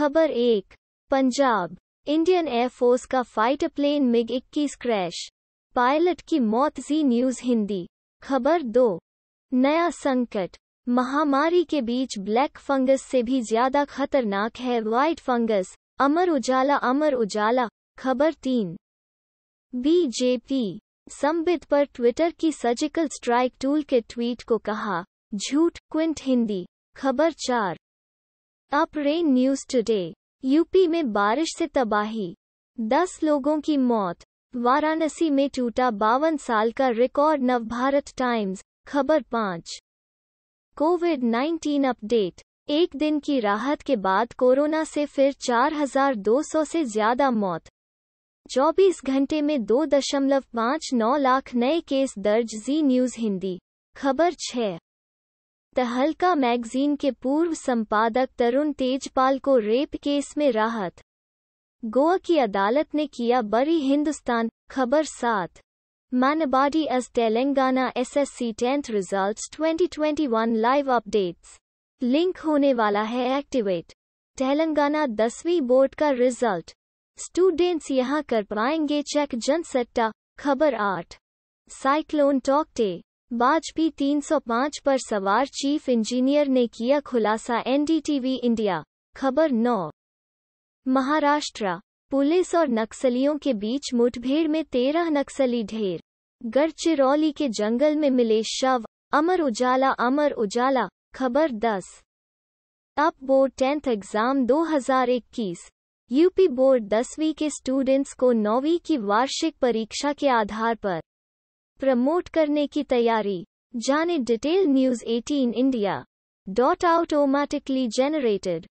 खबर एक Punjab Indian air force का fighter plane MiG 21 crash pilot की मौत जी न्यूज हिंदी खबर दो नया संकट महामारी के बीच ब्लैक फंगस से भी ज्यादा खतरनाक है व्हाइट फंगस अमर उजाला अमर उजाला खबर तीन बीजेपी संबित पर ट्विटर की सर्जिकल स्ट्राइक टूल के ट्वीट को कहा झूठ क्विंट हिंदी खबर चार up rain news today UP में बारिश से तबाही दस लोगों की मौत वाराणसी में टूटा बावन साल का रिकॉर्ड नवभारत टाइम्स खबर पाँच कोविड 19 अपडेट एक दिन की राहत के बाद कोरोना से फिर 4,200 से ज्यादा मौत 24 घंटे में 2.59 लाख नए केस दर्ज जी न्यूज हिंदी खबर छह द हल्का मैगजीन के पूर्व संपादक तरुण तेजपाल को रेप केस में राहत गोवा की अदालत ने किया बड़ी हिंदुस्तान खबर सात मानबाडी एस Telangana SSC tenth results 2021 live updates link होने वाला है एक्टिवेट तेलंगाना दसवीं बोर्ड का रिजल्ट स्टूडेंट्स यहां कर पाएंगे चेक जनसट्टा खबर आठ साइक्लोन टॉकटे बाजपी 305 पर सवार चीफ इंजीनियर ने किया खुलासा एनडीटीवी इंडिया खबर 9 महाराष्ट्र पुलिस और नक्सलियों के बीच मुठभेड़ में तेरह नक्सली ढेर गढ़चिरौली के जंगल में मिले शव अमर उजाला अमर उजाला खबर 10 अब board tenth exam 2021 UP board दसवीं के स्टूडेंट्स को नौवीं की वार्षिक परीक्षा के आधार पर प्रमोट करने की तैयारी जाने detail news 18 India dot automatically generated